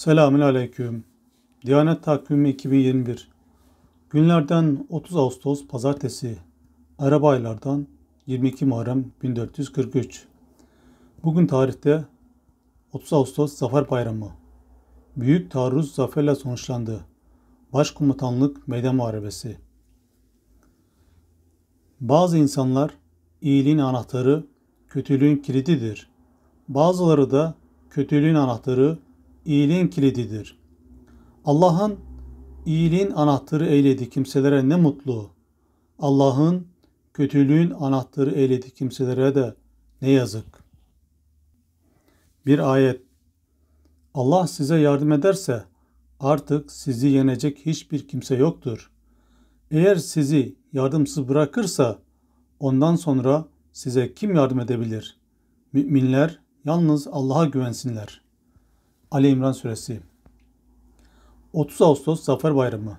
Selamün Aleyküm. Diyanet Takvimi 2021. Günlerden 30 Ağustos Pazartesi. Arabaylardan 22 Muharrem 1443. Bugün tarihte 30 Ağustos Zafer Bayramı. Büyük taarruz zaferle sonuçlandı. Başkomutanlık Meydan Muharebesi. Bazı insanlar iyiliğin anahtarı kötülüğün kilididir. Bazıları da kötülüğün anahtarı iyiliğin kilididir. Allah'ın iyiliğin anahtarı eyledi kimselere ne mutlu. Allah'ın kötülüğün anahtarı eyledi kimselere de ne yazık. Bir ayet. Allah size yardım ederse artık sizi yenecek hiçbir kimse yoktur. Eğer sizi yardımsız bırakırsa ondan sonra size kim yardım edebilir? Müminler yalnız Allah'a güvensinler.'' Ali İmran Suresi 30 Ağustos Zafer Bayramı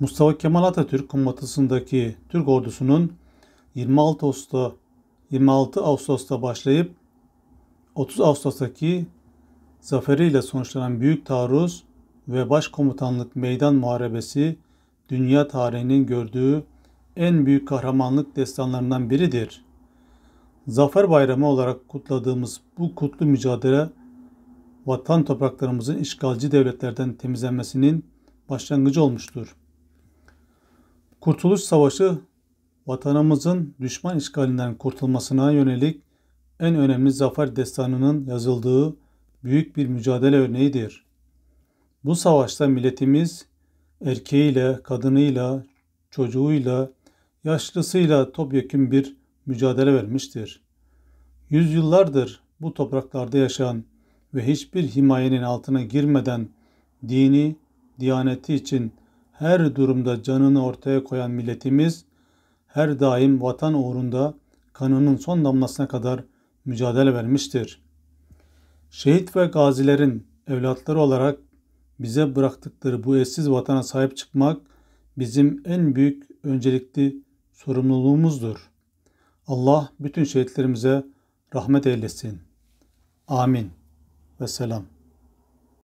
Mustafa Kemal Atatürk komutasındaki Türk ordusunun 26 Ağustos'ta 26 Ağustos'ta başlayıp 30 Ağustos'taki zaferiyle sonuçlanan büyük taarruz ve başkomutanlık meydan muharebesi dünya tarihinin gördüğü en büyük kahramanlık destanlarından biridir. Zafer Bayramı olarak kutladığımız bu kutlu mücadele vatan topraklarımızın işgalci devletlerden temizlenmesinin başlangıcı olmuştur. Kurtuluş Savaşı vatanımızın düşman işgalinden kurtulmasına yönelik en önemli zafer destanının yazıldığı büyük bir mücadele örneğidir. Bu savaşta milletimiz erkeğiyle, kadınıyla, çocuğuyla, yaşlısıyla topyekun bir mücadele vermiştir. Yüzyıllardır bu topraklarda yaşayan ve hiçbir himayenin altına girmeden dini, diyaneti için her durumda canını ortaya koyan milletimiz her daim vatan uğrunda kanının son damlasına kadar mücadele vermiştir. Şehit ve gazilerin evlatları olarak bize bıraktıkları bu eşsiz vatana sahip çıkmak bizim en büyük öncelikli sorumluluğumuzdur. Allah bütün şehitlerimize rahmet eylesin. Amin ve selam.